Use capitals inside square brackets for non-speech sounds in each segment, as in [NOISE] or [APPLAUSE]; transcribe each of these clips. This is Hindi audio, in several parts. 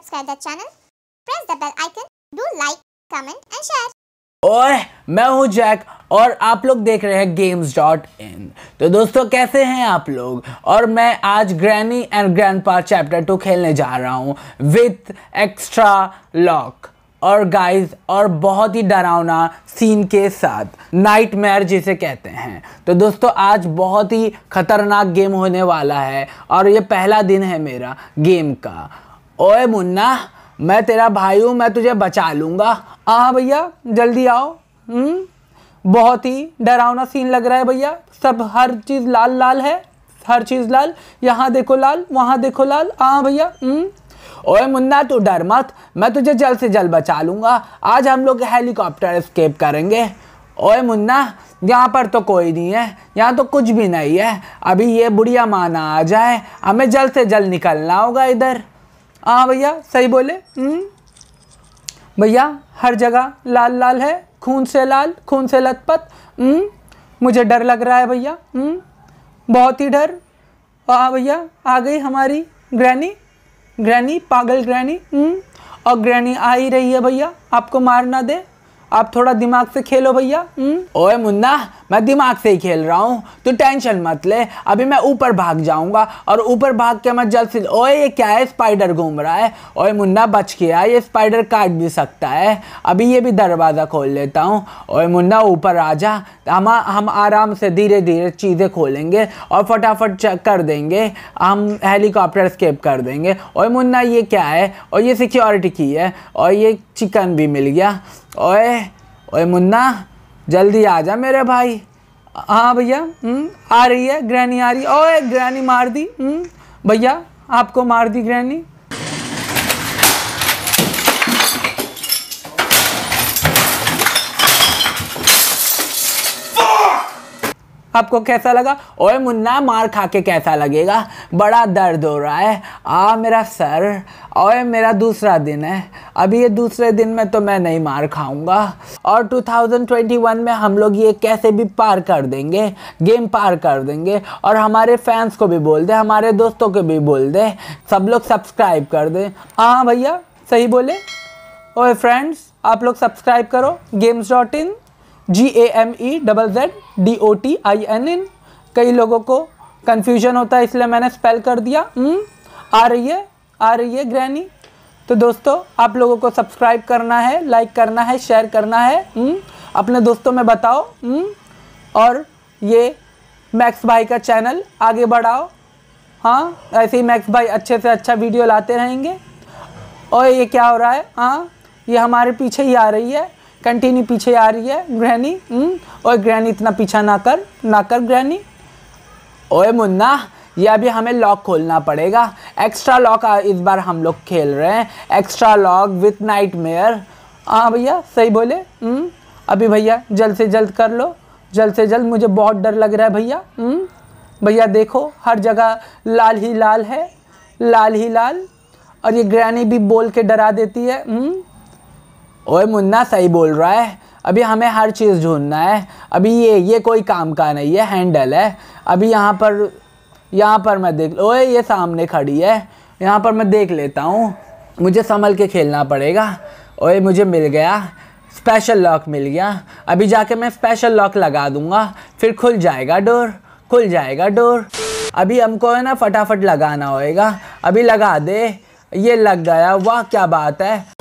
subscribe the channel, press the bell icon, do like, comment and share. और मैं हूं जैक और आप लोग देख रहे हैं गेम्स डॉट इन तो दोस्तों कैसे हैं आप लोग और मैं आज granny and grandpa chapter two खेलने जा रहा हूं विथ एक्स्ट्रा लॉक और गाइस और बहुत ही डरावना सीन के साथ नाइट मेयर जिसे कहते हैं तो दोस्तों आज बहुत ही खतरनाक गेम होने वाला है और ये पहला दिन है मेरा गेम का ओए मुन्ना मैं तेरा भाई हूँ मैं तुझे बचा लूँगा हाँ भैया जल्दी आओ हुँ? हम्म? बहुत ही डरावना सीन लग रहा है भैया सब हर चीज़ लाल लाल है हर चीज़ लाल यहाँ देखो लाल वहाँ देखो लाल हाँ भैया हम्म? ओए मुन्ना तू डर मत मैं तुझे जल्द से जल्द बचा लूँगा आज हम लोग हेलीकॉप्टर स्केप करेंगे ओए मुन्ना यहाँ पर तो कोई नहीं है यहाँ तो कुछ भी नहीं है अभी ये बुढ़िया माना आ जाए हमें जल्द से जल्द निकलना होगा इधर हाँ भैया सही बोले हम्म। भैया हर जगह लाल लाल है खून से लाल खून से लथपथ हम्म। मुझे डर लग रहा है भैया हम्म। बहुत ही डर हाँ भैया आ गई हमारी ग्रैनी ग्रैनी पागल ग्रैनी और ग्रैनी आ ही रही है भैया आपको मार ना दे आप थोड़ा दिमाग से खेलो भैया हम्म। ओए मुन्ना मैं दिमाग से ही खेल रहा हूँ तू टेंशन मत ले अभी मैं ऊपर भाग जाऊंगा और ऊपर भाग के मैं जल्द से ओए ये क्या है स्पाइडर घूम रहा है ओए मुन्ना बच आ ये स्पाइडर काट भी सकता है अभी ये भी दरवाज़ा खोल लेता हूँ ओए मुन्ना ऊपर आ जा हम हम आराम से धीरे धीरे चीज़ें खोलेंगे और फटाफट कर देंगे हम हेलीकॉप्टर स्केप कर देंगे ओए मुन्ना ये क्या है और ये सिक्योरिटी की है और ये चिकन भी मिल गया ओए ओए मुन्ना जल्दी आ जा मेरे भाई हाँ भैया हम्म, आ रही है ग्रैनी आ रही है ओए ग्रैनी मार दी हम्म, भैया आपको मार दी ग्रैनी आपको कैसा लगा ओए मुन्ना मार खा के कैसा लगेगा बड़ा दर्द हो रहा है आ मेरा सर ओए मेरा दूसरा दिन है अभी ये दूसरे दिन में तो मैं नहीं मार खाऊंगा और 2021 में हम लोग ये कैसे भी पार कर देंगे गेम पार कर देंगे और हमारे फैंस को भी बोल दे हमारे दोस्तों को भी बोल दे सब लोग सब्सक्राइब कर दें हाँ भैया सही बोले ओए फ्रेंड्स आप लोग सब्सक्राइब करो games dot in G A M E double Z D O T I N इन कई लोगों को कन्फ्यूजन होता है इसलिए मैंने स्पेल कर दिया हम्म, आ रही है आ रही है ग्रैनी तो दोस्तों आप लोगों को सब्सक्राइब करना है लाइक करना है शेयर करना है हम्म, अपने दोस्तों में बताओ हम्म, और ये मैक्स भाई का चैनल आगे बढ़ाओ हाँ ऐसे ही मैक्स भाई अच्छे से अच्छा वीडियो लाते रहेंगे और ये क्या हो रहा है हाँ ये हमारे पीछे ही आ रही है कंटिन्यू पीछे आ रही है ग्रहणी और हम्म, ग्रहणी इतना पीछा ना कर ना कर ग्रहणी ओए मुन्ना ये अभी हमें लॉक खोलना पड़ेगा एक्स्ट्रा लॉक इस बार हम लोग खेल रहे हैं extra lock with nightmare हाँ भैया सही बोले हम्म, अभी भैया जल्द से जल्द कर लो जल्द से जल्द मुझे बहुत डर लग रहा है भैया हम्म। भैया देखो हर जगह लाल ही लाल है लाल ही लाल और ये ग्रैनी भी बोल के डरा देती है ओए मुन्ना सही बोल रहा है अभी हमें हर चीज़ ढूंढना है अभी ये ये कोई काम का नहीं है हैंडल है अभी यहाँ पर यहाँ पर मैं देख ओए ये सामने खड़ी है यहाँ पर मैं देख लेता हूँ मुझे संभल के खेलना पड़ेगा ओए मुझे मिल गया स्पेशल लॉक मिल गया अभी जाके मैं स्पेशल लॉक लगा दूँगा फिर खुल जाएगा डोर खुल जाएगा डोर अभी हमको है ना फटाफट लगाना होएगा अभी लगा दे ये लग गया वाह क्या बात है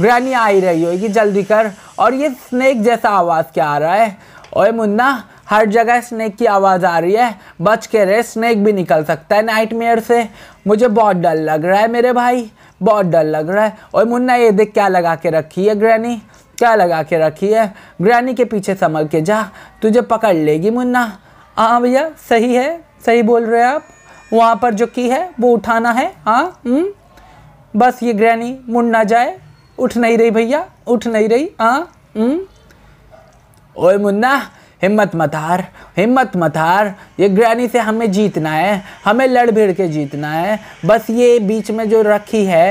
ग्रैनी आ ही रही होगी जल्दी कर और ये स्नैक जैसा आवाज़ क्या आ रहा है ओए मुन्ना हर जगह स्नैक की आवाज़ आ रही है बच के रहे स्नैक भी निकल सकता है नाइट से मुझे बहुत डर लग रहा है मेरे भाई बहुत डर लग रहा है और मुन्ना ये देख क्या लगा के रखी है ग्रैनी क्या लगा के रखी है ग्रैनी के पीछे संभल के जा तुझे पकड़ लेगी मुन्ना हाँ भैया सही है सही बोल रहे हैं आप वहाँ पर जो की है वो उठाना है हाँ हम्म। बस ये ग्रैनी मुन्ना जाए उठ नहीं रही भैया उठ नहीं रही हाँ ओए मुन्ना हिम्मत मत हार हिम्मत मत हार ये ग्रैनी से हमें जीतना है हमें लड़ भिड़ के जीतना है बस ये बीच में जो रखी है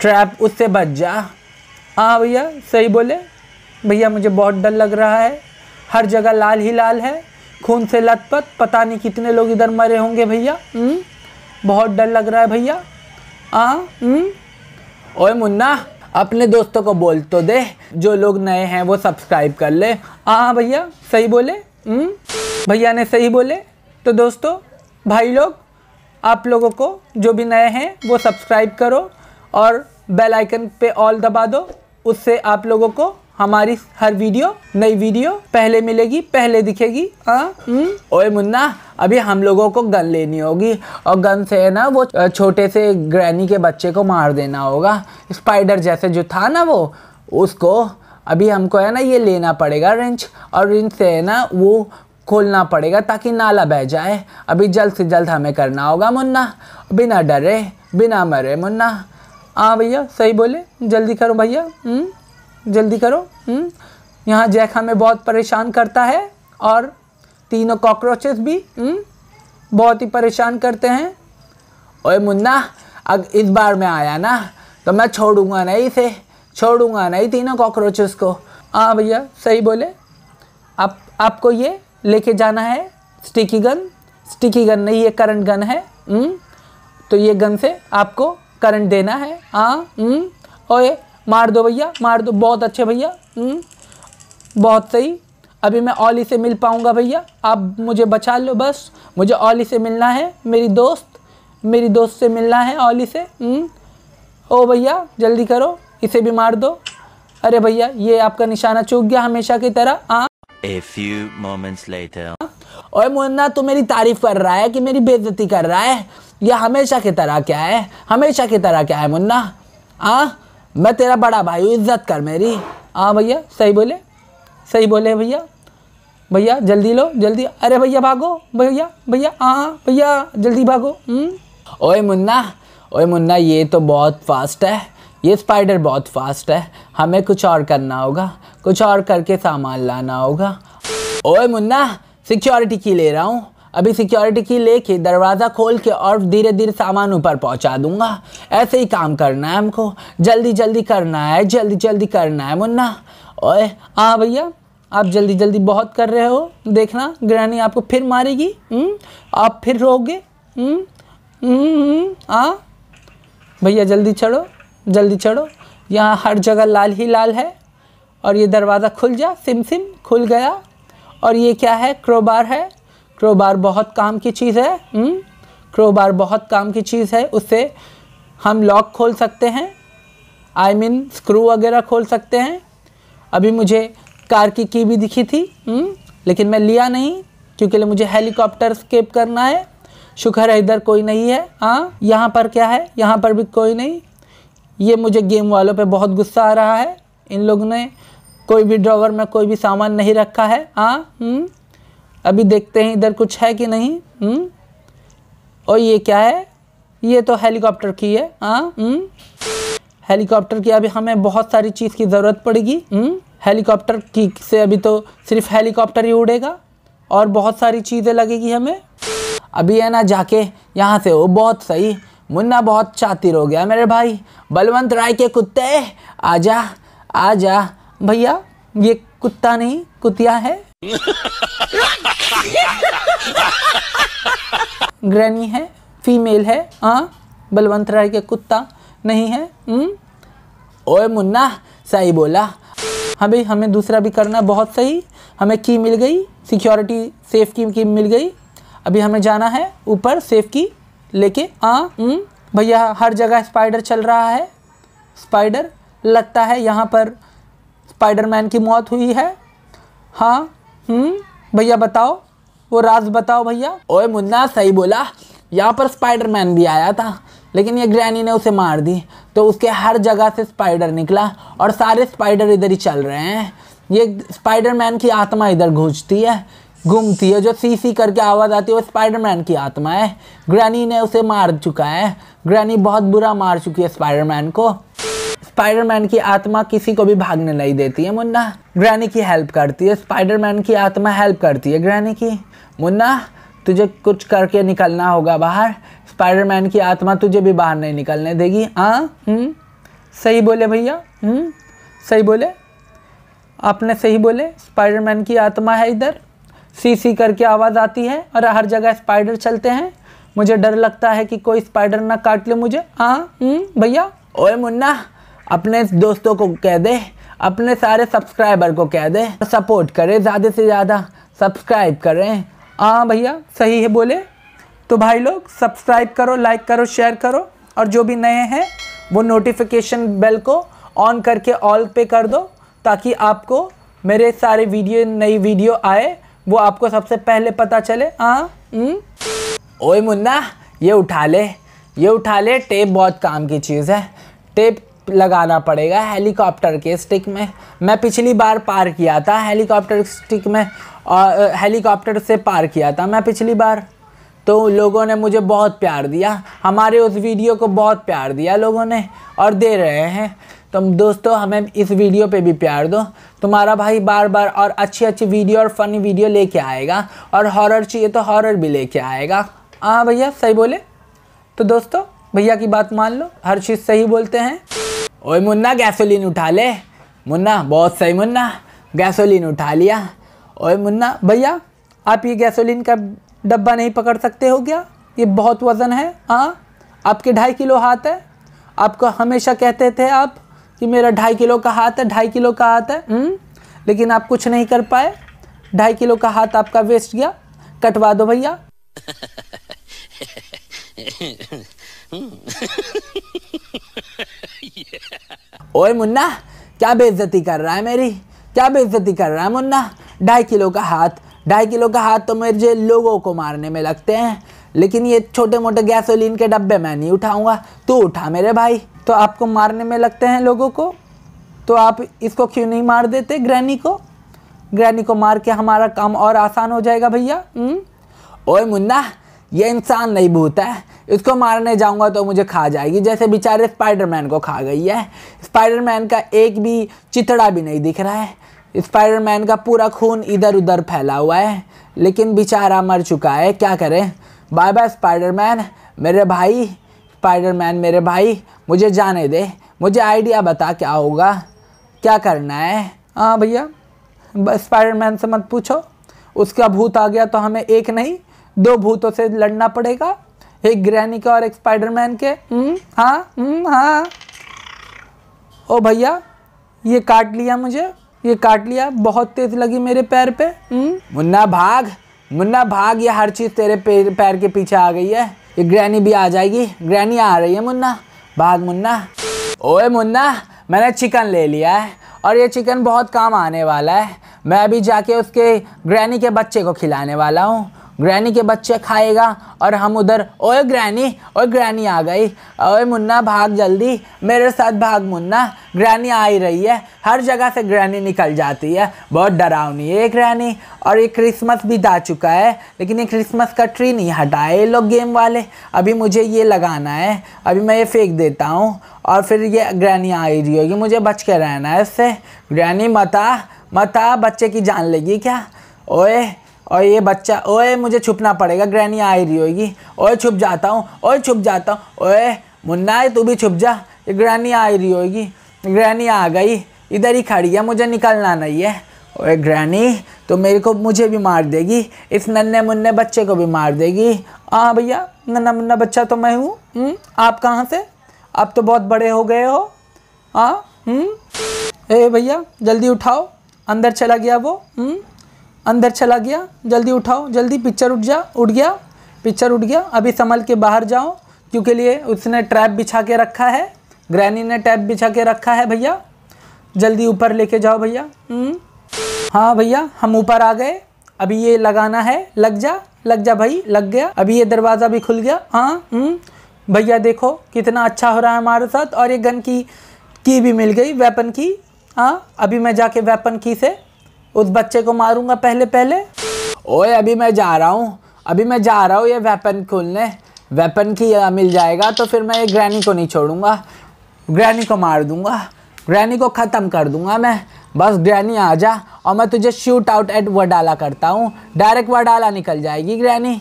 ट्रैप उससे बच जा हाँ भैया सही बोले भैया मुझे बहुत डर लग रहा है हर जगह लाल ही लाल है खून से लथपथ पता नहीं कितने लोग इधर मरे होंगे भैया बहुत डर लग रहा है भैया हाँ ओए मुन्ना अपने दोस्तों को बोल तो दे जो लोग नए हैं वो सब्सक्राइब कर ले हाँ, हाँ भैया सही बोले हम्म? भैया ने सही बोले तो दोस्तों भाई लोग आप लोगों को जो भी नए हैं वो सब्सक्राइब करो और बेल आइकन पे ऑल दबा दो उससे आप लोगों को हमारी हर वीडियो नई वीडियो पहले मिलेगी पहले दिखेगी ओए मुन्ना अभी हम लोगों को गन लेनी होगी और गन से है ना वो छोटे से ग्रैनी के बच्चे को मार देना होगा स्पाइडर जैसे जो था ना वो उसको अभी हमको है ना ये लेना पड़ेगा रिंच और रिंच से है ना वो खोलना पड़ेगा ताकि नाला बह जाए अभी जल्द से जल्द हमें करना होगा मुन्ना बिना डरे बिना मरे मुन्ना हाँ भैया सही बोले जल्दी करो भैया जल्दी करो हम्म। यहाँ जैक हमें बहुत परेशान करता है और तीनों कॉकरोचेस भी हम्म, बहुत ही परेशान करते हैं ओए मुन्ना अब इस बार मैं आया ना तो मैं छोड़ूंगा नहीं इसे छोड़ूंगा नहीं तीनों कॉकरोचेस को हाँ भैया सही बोले आप आपको ये लेके जाना है स्टिकी गन स्टिकी गन नहीं ये करंट गन है हम्म। तो ये गन से आपको करंट देना है हाँ ओए मार दो भैया मार दो बहुत अच्छे भैया हम्म, बहुत सही अभी मैं ओली से मिल पाऊँगा भैया आप मुझे बचा लो बस मुझे ओली से मिलना है मेरी दोस्त मेरी दोस्त से मिलना है ओली से हम्म, ओ भैया जल्दी करो इसे भी मार दो अरे भैया ये आपका निशाना चूक गया हमेशा की तरह हाँ। ओए मुन्ना तो मेरी तारीफ कर रहा है कि मेरी बेजती कर रहा है यह हमेशा की तरह क्या है हमेशा की तरह क्या है मुन्ना हाँ मैं तेरा बड़ा भाई हूँ इज्जत कर मेरी हाँ भैया सही बोले सही बोले भैया भैया जल्दी लो जल्दी अरे भैया भागो भैया भैया हाँ, हाँ भैया जल्दी भागो हम्म। ओए मुन्ना ओए मुन्ना ये तो बहुत फास्ट है ये स्पाइडर बहुत फास्ट है हमें कुछ और करना होगा कुछ और करके सामान लाना होगा ओए मुन्ना सिक्योरिटी की ले रहा हूँ अभी सिक्योरिटी की लेके दरवाज़ा खोल के और धीरे धीरे सामान ऊपर पहुंचा दूंगा ऐसे ही काम करना है हमको जल्दी जल्दी करना है जल्दी जल्दी करना है मुन्ना ओए हाँ भैया आप जल्दी जल्दी बहुत कर रहे हो देखना ग्रहणी आपको फिर मारेगी हम्म, आप फिर रोगे हम्म, हम्म, हाँ भैया जल्दी चढ़ो जल्दी चढ़ो यहाँ हर जगह लाल ही लाल है और ये दरवाज़ा खुल जा सिम सिम खुल गया और ये क्या है क्रोबार है क्रोबार बहुत काम की चीज़ है हम्म? क्रोबार बहुत काम की चीज़ है उससे हम लॉक खोल सकते हैं आई मीन स्क्रू वगैरह खोल सकते हैं अभी मुझे कार की की भी दिखी थी हुँ? हम्म? लेकिन मैं लिया नहीं क्योंकि मुझे हेलीकॉप्टर स्केप करना है शुक्र है इधर कोई नहीं है हाँ यहाँ पर क्या है यहाँ पर भी कोई नहीं ये मुझे गेम वालों पे बहुत गुस्सा आ रहा है इन लोगों ने कोई भी ड्रॉवर में कोई भी सामान नहीं रखा है हाँ हम्म? अभी देखते हैं इधर कुछ है कि नहीं हुँ? हम्म? और ये क्या है ये तो हेलीकॉप्टर की है हाँ हम्म? हेलीकॉप्टर की अभी हमें बहुत सारी चीज़ की ज़रूरत पड़ेगी हम्म? हेलीकॉप्टर की से अभी तो सिर्फ हेलीकॉप्टर ही उड़ेगा और बहुत सारी चीज़ें लगेगी हमें अभी है ना जाके यहाँ से हो बहुत सही मुन्ना बहुत चातिर हो गया मेरे भाई बलवंत राय के कुत्ते आजा आजा भैया ये कुत्ता नहीं कुतिया है ग्रैनी है फीमेल है हाँ बलवंत राय के कुत्ता नहीं है हुँ? हम्म? ओए मुन्ना सही बोला हाँ भाई हमें दूसरा भी करना बहुत सही हमें की मिल गई सिक्योरिटी सेफ की की मिल गई अभी हमें जाना है ऊपर सेफ की लेके हाँ हम्म? भैया हर जगह स्पाइडर चल रहा है स्पाइडर लगता है यहाँ पर स्पाइडरमैन की मौत हुई है हाँ हम्म? भैया बताओ वो राज बताओ भैया ओए मुन्ना सही बोला यहाँ पर स्पाइडरमैन भी आया था लेकिन ये ग्रैनी ने उसे मार दी तो उसके हर जगह से स्पाइडर निकला और सारे स्पाइडर इधर ही चल रहे हैं ये स्पाइडरमैन की आत्मा इधर घूजती है घूमती है जो सी सी करके आवाज़ आती है वो स्पाइडरमैन की आत्मा है ग्रैनी ने उसे मार चुका है ग्रैनी बहुत बुरा मार चुकी है स्पाइडरमैन को स्पाइडरमैन की आत्मा किसी को भी भागने नहीं देती है मुन्ना ग्रैनी की हेल्प करती है स्पाइडरमैन की आत्मा हेल्प करती है ग्रैनी की मुन्ना तुझे कुछ करके निकलना होगा बाहर स्पाइडरमैन की आत्मा तुझे भी बाहर नहीं निकलने देगी हाँ हम्म? सही बोले भैया हम्म? सही बोले आपने सही बोले स्पाइडरमैन की आत्मा है इधर सी सी करके आवाज़ आती है और हर जगह स्पाइडर चलते हैं मुझे डर लगता है कि कोई स्पाइडर ना काट ले मुझे हाँ हम्म? भैया ओए मुन्ना अपने दोस्तों को कह दे अपने सारे सब्सक्राइबर को कह दे सपोर्ट करें ज़्यादा से ज़्यादा सब्सक्राइब करें हाँ भैया सही है बोले तो भाई लोग सब्सक्राइब करो लाइक करो शेयर करो और जो भी नए हैं वो नोटिफिकेशन बेल को ऑन करके ऑल पे कर दो ताकि आपको मेरे सारे वीडियो नई वीडियो आए वो आपको सबसे पहले पता चले हाँ हम्म? ओए मुन्ना ये उठा ले ये उठा ले टेप बहुत काम की चीज़ है टेप लगाना पड़ेगा हेलीकॉप्टर के स्टिक में मैं पिछली बार पार किया था हेलीकॉप्टर स्टिक में और हेलीकॉप्टर से पार किया था मैं पिछली बार तो लोगों ने मुझे बहुत प्यार दिया हमारे उस वीडियो को बहुत प्यार दिया लोगों ने और दे रहे हैं तो दोस्तों हमें इस वीडियो पे भी प्यार दो तुम्हारा भाई बार बार और अच्छी अच्छी वीडियो और फनी वीडियो लेके आएगा और हॉरर चाहिए तो हॉरर भी लेके आएगा हाँ भैया सही बोले तो दोस्तों भैया की बात मान लो हर चीज़ सही बोलते हैं ओए मुन्ना गैसोलीन उठा ले मुन्ना बहुत सही मुन्ना गैसोलीन उठा लिया ओए मुन्ना भैया आप ये गैसोलीन का डब्बा नहीं पकड़ सकते हो क्या ये बहुत वज़न है हाँ आपके ढाई किलो हाथ है आपको हमेशा कहते थे आप कि मेरा ढाई किलो का हाथ है ढाई किलो का हाथ है हुँ? हम्म? लेकिन आप कुछ नहीं कर पाए ढाई किलो का हाथ आपका वेस्ट गया कटवा दो भैया [LAUGHS] Hmm. [LAUGHS] ओए मुन्ना क्या बेइज्जती कर रहा है मेरी क्या बेइज्जती कर रहा है मुन्ना ढाई किलो का हाथ ढाई किलो का हाथ तो मुझे लोगों को मारने में लगते हैं लेकिन ये छोटे मोटे गैसोलीन के डब्बे मैं नहीं उठाऊंगा तू उठा मेरे भाई तो आपको मारने में लगते हैं लोगों को तो आप इसको क्यों नहीं मार देते ग्रैनी को ग्रैनी को मार के हमारा काम और आसान हो जाएगा भैया हम्म? ओए मुन्ना ये इंसान नहीं भूत है इसको मारने जाऊंगा तो मुझे खा जाएगी जैसे बेचारे स्पाइडरमैन को खा गई है स्पाइडरमैन का एक भी चितड़ा भी नहीं दिख रहा है स्पाइडरमैन का पूरा खून इधर उधर फैला हुआ है लेकिन बेचारा मर चुका है क्या करें बाय बाय स्पाइडरमैन मेरे भाई स्पाइडरमैन मेरे भाई मुझे जाने दे मुझे आइडिया बता क्या होगा क्या करना है हाँ भैया स्पाइडरमैन से मत पूछो उसका भूत आ गया तो हमें एक नहीं दो भूतों से लड़ना पड़ेगा एक ग्रैनी का और एक स्पाइडरमैन के हम्म। हाँ हम्म, हाँ ओ भैया ये काट लिया मुझे ये काट लिया बहुत तेज लगी मेरे पैर पे हम्म। मुन्ना भाग मुन्ना भाग ये हर चीज़ तेरे पैर के पीछे आ गई है ये ग्रैनी भी आ जाएगी ग्रैनी आ रही है मुन्ना भाग मुन्ना ओए मुन्ना मैंने चिकन ले लिया है और ये चिकन बहुत काम आने वाला है मैं अभी जाके उसके ग्रैनी के बच्चे को खिलाने वाला हूँ ग्रैनी के बच्चे खाएगा और हम उधर ओए ग्रैनी ओए ग्रैनी आ गई ओए मुन्ना भाग जल्दी मेरे साथ भाग मुन्ना ग्रैनी आ ही रही है हर जगह से ग्रैनी निकल जाती है बहुत डरावनी है ग्रैनी और ये क्रिसमस भी दा चुका है लेकिन ये क्रिसमस का ट्री नहीं हटाए लोग गेम वाले अभी मुझे ये लगाना है अभी मैं ये फेंक देता हूँ और फिर ये ग्रैनी आ ही रही होगी मुझे बच के रहना है इससे ग्रैनी मता मता बच्चे की जान लेगी क्या ओए और ये बच्चा ओए मुझे छुपना पड़ेगा ग्रैनी आ रही होगी ओए छुप जाता हूँ ओए छुप जाता हूँ ओए मुन्ना है तू भी छुप जा ये ग्रैनी आ रही होगी ग्रैनी आ गई इधर ही खड़ी है मुझे निकलना नहीं है ओए ग्रैनी तो मेरे को मुझे भी मार देगी इस नन्हे मुन्ने बच्चे को भी मार देगी हाँ भैया नन्ना मुन्ना बच्चा तो मैं हूँ हम्म, आप कहाँ से आप तो बहुत बड़े हो गए हो हाँ ए भैया जल्दी उठाओ अंदर चला गया वो हुँ? हम्म। अंदर चला गया जल्दी उठाओ जल्दी पिक्चर उठ जा उठ गया पिक्चर उठ गया अभी संभल के बाहर जाओ क्योंकि लिए उसने ट्रैप बिछा के रखा है ग्रैनी ने ट्रैप बिछा के रखा है भैया जल्दी ऊपर लेके जाओ भैया हम्म। हाँ भैया हम ऊपर आ गए अभी ये लगाना है लग जा लग जा भाई लग गया अभी ये दरवाज़ा भी खुल गया हाँ हम्म। भैया देखो कितना अच्छा हो रहा है हमारे साथ और ये गन की की भी मिल गई वेपन की हाँ अभी मैं जाके वेपन की से उस बच्चे को मारूंगा पहले पहले ओए अभी मैं जा रहा हूँ अभी मैं जा रहा हूँ ये वेपन खोलने वेपन की मिल जाएगा तो फिर मैं ये ग्रैनी को नहीं छोड़ूंगा ग्रैनी को मार दूंगा ग्रैनी को ख़त्म कर दूंगा मैं बस ग्रैनी आ जा और मैं तुझे शूट आउट एट वडाला करता हूँ डायरेक्ट वडाला निकल जाएगी ग्रैनी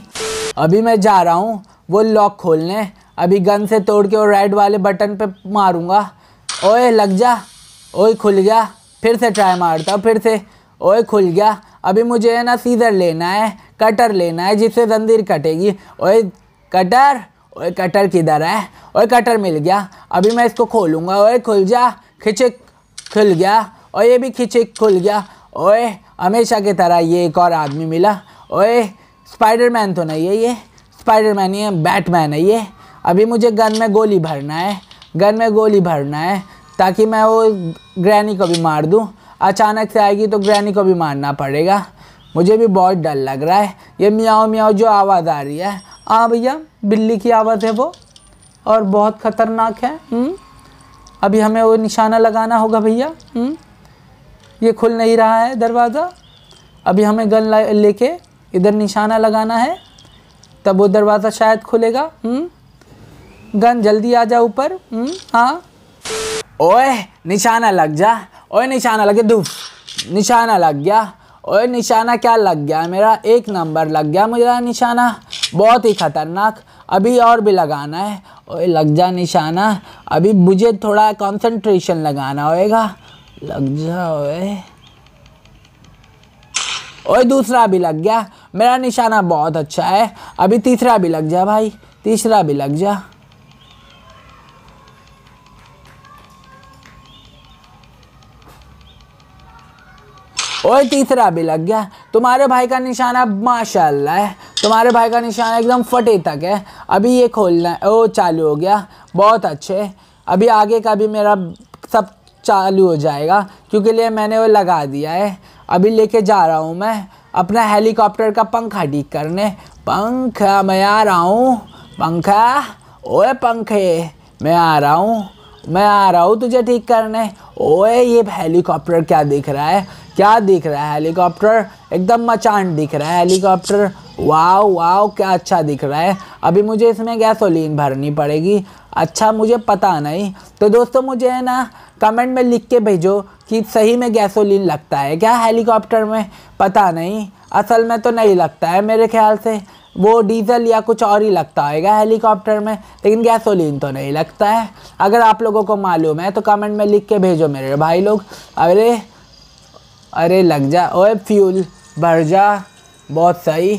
अभी मैं जा रहा हूँ वो लॉक खोलने अभी गन से तोड़ के और रेड वाले बटन पे मारूंगा ओए लग जा ओए खुल गया फिर से ट्राई मारता हूँ फिर से ओए खुल गया अभी मुझे है ना सीज़र लेना है कटर लेना है जिससे जंजीर कटेगी ओए कटर ओए कटर किधर है ओए कटर मिल गया अभी मैं इसको खोलूँगा ओए खुल जा खिचिक खुल गया और ये भी खिचक खुल गया ओए हमेशा की तरह ये एक और आदमी मिला ओए स्पाइडरमैन तो नहीं है ये स्पाइडरमैन ही है बैटमैन है ये अभी मुझे गन में गोली भरना है गन में गोली भरना है ताकि मैं वो ग्रैनी को भी मार दूँ अचानक से आएगी तो ग्रैनी को भी मारना पड़ेगा मुझे भी बहुत डर लग रहा है ये मियाओ मियाओ जो आवाज़ आ रही है हाँ भैया बिल्ली की आवाज़ है वो और बहुत ख़तरनाक है हम्म। अभी हमें वो निशाना लगाना होगा भैया हम्म। ये खुल नहीं रहा है दरवाज़ा अभी हमें गन लेके इधर निशाना लगाना है तब वो दरवाज़ा शायद खुलेगा हम्म। गन जल्दी आ जा ऊपर हाँ ओए निशाना लग जा और निशाना लगे धूप निशाना लग गया और निशाना क्या लग गया मेरा एक नंबर लग गया मेरा निशाना बहुत ही ख़तरनाक अभी और भी लगाना है और लग जा निशाना अभी मुझे थोड़ा कंसंट्रेशन लगाना होएगा लग जाओ और दूसरा भी लग गया मेरा निशाना बहुत अच्छा है अभी तीसरा भी लग जा भाई तीसरा भी लग जा और तीसरा भी लग गया तुम्हारे भाई का निशाना माशाल्लाह है तुम्हारे भाई का निशाना एकदम फटे तक है अभी ये खोलना ओ चालू हो गया बहुत अच्छे अभी आगे का भी मेरा सब चालू हो जाएगा क्योंकि लिए मैंने वो लगा दिया है अभी लेके जा रहा हूँ मैं अपना हेलीकॉप्टर का पंखा ठीक करने पंखा मैं आ रहा हूँ पंखा ओए पंखे मैं आ रहा हूँ मैं आ रहा हूँ तुझे ठीक करने ओए ये हेलीकॉप्टर क्या दिख रहा है क्या दिख रहा है हेलीकॉप्टर एकदम मचान दिख रहा है हेलीकॉप्टर वाओ वाओ क्या अच्छा दिख रहा है अभी मुझे इसमें गैसोलीन भरनी पड़ेगी अच्छा मुझे पता नहीं तो दोस्तों मुझे है ना कमेंट में लिख के भेजो कि सही में गैसोलीन लगता है क्या हेलीकॉप्टर में पता नहीं असल में तो नहीं लगता है मेरे ख्याल से वो डीजल या कुछ और ही लगता होगा हेलीकॉप्टर में लेकिन गैसोलीन तो नहीं लगता है अगर आप लोगों को मालूम है तो कमेंट में लिख के भेजो मेरे भाई लोग अरे अरे लग जा ओए फ्यूल भर जा बहुत सही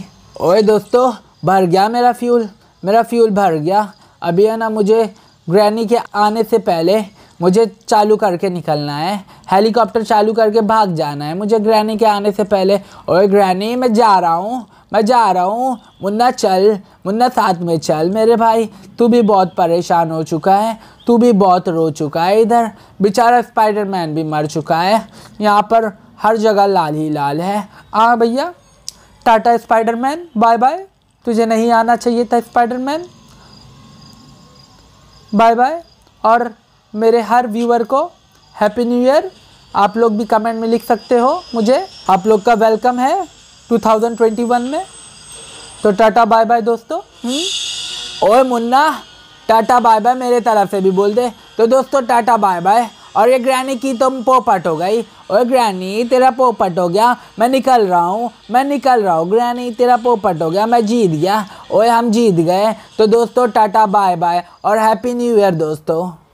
ओए दोस्तों भर गया मेरा फ्यूल मेरा फ्यूल भर गया अभी है ना मुझे ग्रैनी के आने से पहले मुझे चालू करके निकलना है हेलीकॉप्टर चालू करके भाग जाना है मुझे ग्रैनी के आने से पहले ओए ग्रैनी मैं जा रहा हूँ मैं जा रहा हूँ मुन्ना चल मुन्ना साथ में चल मेरे भाई तू भी बहुत परेशान हो चुका है तू भी बहुत रो चुका है इधर बेचारा स्पाइडरमैन भी मर चुका है यहाँ पर हर जगह लाल ही लाल है हाँ भैया टाटा स्पाइडरमैन बाय बाय तुझे नहीं आना चाहिए था स्पाइडरमैन बाय बाय और मेरे हर व्यूअर को हैप्पी न्यू ईयर आप लोग भी कमेंट में लिख सकते हो मुझे आप लोग का वेलकम है 2021 में तो टाटा बाय बाय दोस्तों हम्म। ओए मुन्ना टाटा बाय बाय मेरे तरफ से भी बोल दे तो दोस्तों टाटा बाय बाय और ये ग्रैनी की तुम पोपट हो गई और ग्रैनी तेरा पोपट हो गया मैं निकल रहा हूँ मैं निकल रहा हूँ ग्रैनी तेरा पोपट हो गया मैं जीत गया ओए हम जीत गए तो दोस्तों टाटा बाय बाय और हैप्पी न्यू ईयर दोस्तों